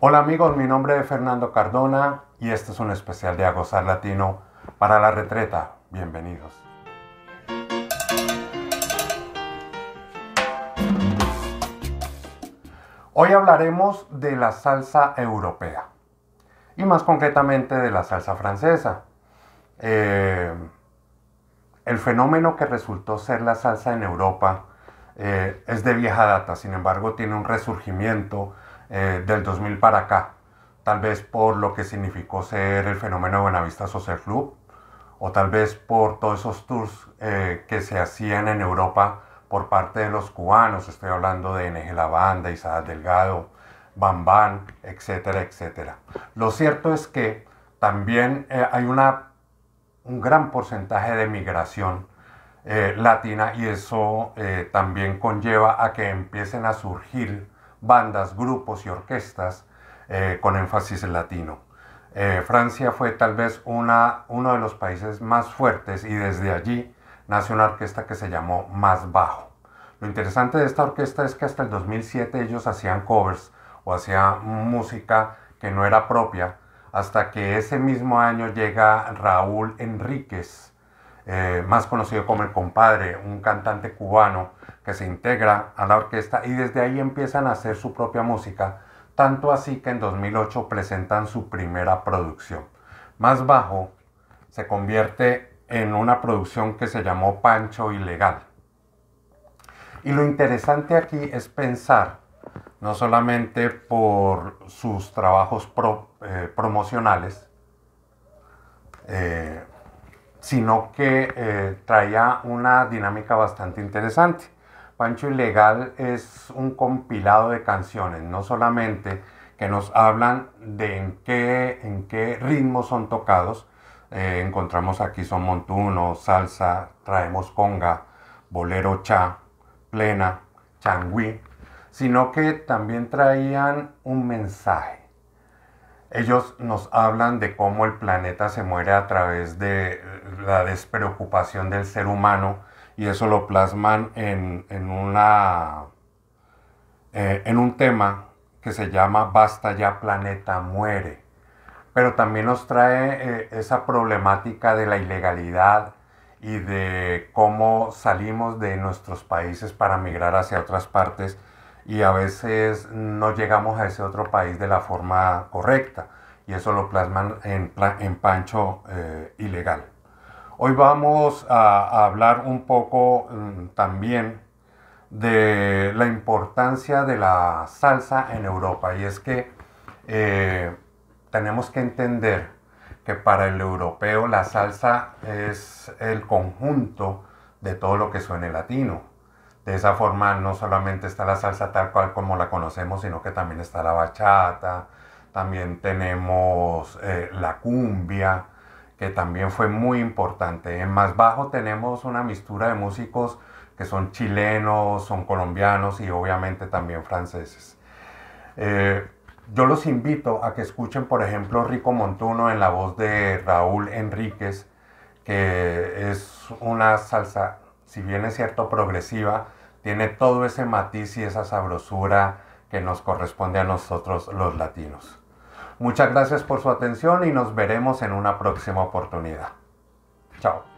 Hola amigos, mi nombre es Fernando Cardona y este es un especial de Agosar Latino para la retreta. Bienvenidos. Hoy hablaremos de la salsa europea y más concretamente de la salsa francesa. Eh, el fenómeno que resultó ser la salsa en Europa eh, es de vieja data, sin embargo tiene un resurgimiento eh, del 2000 para acá, tal vez por lo que significó ser el fenómeno Buenavista Social Club, o tal vez por todos esos tours eh, que se hacían en Europa por parte de los cubanos, estoy hablando de NG La Banda, Isada Delgado, Bambán, etcétera, etcétera. Lo cierto es que también eh, hay un gran porcentaje de migración latina y eso también conlleva a que empiecen a surgir bandas, grupos y orquestas eh, con énfasis en latino. Eh, Francia fue tal vez uno de los países más fuertes y desde allí nació una orquesta que se llamó Más Bajo. Lo interesante de esta orquesta es que hasta el 2007 ellos hacían covers o hacían música que no era propia, hasta que ese mismo año llega Raúl Enríquez, eh, más conocido como El Compadre, un cantante cubano que se integra a la orquesta y desde ahí empiezan a hacer su propia música, tanto así que en 2008 presentan su primera producción. Más bajo se convierte en una producción que se llamó Pancho Ilegal. Y lo interesante aquí es pensar, no solamente por sus trabajos eh, promocionales, eh, sino que eh, traía una dinámica bastante interesante. Pancho Ilegal es un compilado de canciones, no solamente que nos hablan de en qué, en ritmos son tocados. Eh, encontramos aquí son montuno, salsa, traemos conga, bolero cha, plena, Changui, sino que también traían un mensaje ellos nos hablan de cómo el planeta se muere a través de la despreocupación del ser humano y eso lo plasman en, una, eh, en un tema que se llama Basta ya planeta muere. Pero también nos trae eh, esa problemática de la ilegalidad y de cómo salimos de nuestros países para migrar hacia otras partes y a veces no llegamos a ese otro país de la forma correcta y eso lo plasman en, Pancho eh, Ilegal. Hoy vamos a, hablar un poco mm, también de la importancia de la salsa en Europa y es que eh, tenemos que entender que para el europeo la salsa es el conjunto de todo lo que suene latino de esa forma no solamente está la salsa tal cual como la conocemos, sino que también está la bachata, también tenemos eh, la cumbia, que también fue muy importante. En más bajo tenemos una mistura de músicos que son chilenos, son colombianos y obviamente también franceses. Eh, yo los invito a que escuchen, por ejemplo, Rico Montuno en la voz de Raúl Enríquez, que es una salsa, si bien es cierto, progresiva, tiene todo ese matiz y esa sabrosura que nos corresponde a nosotros los latinos. Muchas gracias por su atención y nos veremos en una próxima oportunidad. Chao.